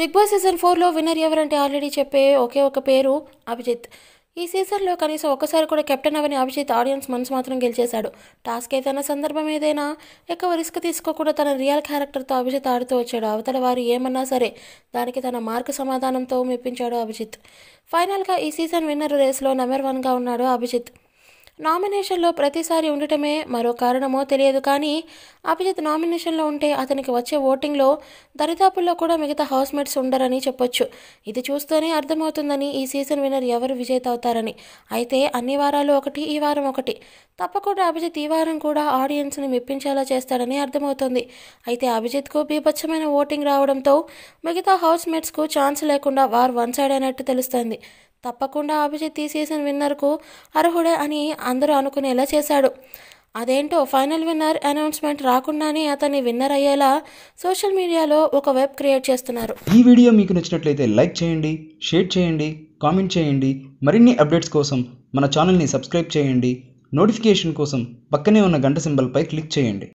big Boss season ఫోర్లో winner ఎవరంటే already చెప్పే ఒకే ఒక పేరు అభిజిత్ ఈ సీజన్లో కనీసం ఒక్కసారి కూడా కెప్టెన్ అవని అభిజిత్ ఆడియన్స్ మనసు మాత్రం గెలిచేశాడు టాస్క్ ఏదైనా సందర్భం ఏదైనా ఎక్కువ రిస్క్ తీసుకోకుండా తన రియల్ క్యారెక్టర్తో అభిజిత్ ఆడుతూ వచ్చాడు అవతల వారు ఏమన్నా సరే దానికి తన మార్క్ సమాధానంతో మెప్పించాడు అభిజిత్ ఫైనల్గా ఈ సీజన్ విన్నర్ రేస్లో నెంబర్ వన్గా ఉన్నాడు అభిజిత్ నామినేషన్లో ప్రతిసారి ఉండటమే మరో కారణమో తెలియదు కానీ అభిజిత్ నామినేషన్లో ఉంటే అతనికి వచ్చే ఓటింగ్లో దరిదాపుల్లో కూడా మిగతా హౌస్మేట్స్ ఉండరని చెప్పొచ్చు ఇది చూస్తూనే అర్థమవుతుందని ఈ సీజన్ విన్నర్ ఎవరు విజేత అవుతారని అయితే అన్ని వారాలు ఒకటి ఈ వారం ఒకటి తప్పకుండా అభిజిత్ ఈ వారం కూడా ఆడియన్స్ని మెప్పించేలా చేస్తాడని అర్థమవుతుంది అయితే అభిజిత్కు బీభత్సమైన ఓటింగ్ రావడంతో మిగతా హౌస్మేట్స్కు ఛాన్స్ లేకుండా వారు వన్ సైడ్ అయినట్టు తెలుస్తుంది తప్పకుండా అభిజిత్ తీసేసిన విన్నర్కు అర్హుడే అని అందరూ అనుకునేలా చేశాడు అదేంటో ఫైనల్ విన్నర్ అనౌన్స్మెంట్ రాకుండానే అతన్ని విన్నర్ అయ్యేలా సోషల్ మీడియాలో ఒక వెబ్ క్రియేట్ చేస్తున్నారు ఈ వీడియో మీకు నచ్చినట్లయితే లైక్ చేయండి షేర్ చేయండి కామెంట్ చేయండి మరిన్ని అప్డేట్స్ కోసం మన ఛానల్ని సబ్స్క్రైబ్ చేయండి నోటిఫికేషన్ కోసం పక్కనే ఉన్న గంట సింబల్పై క్లిక్ చేయండి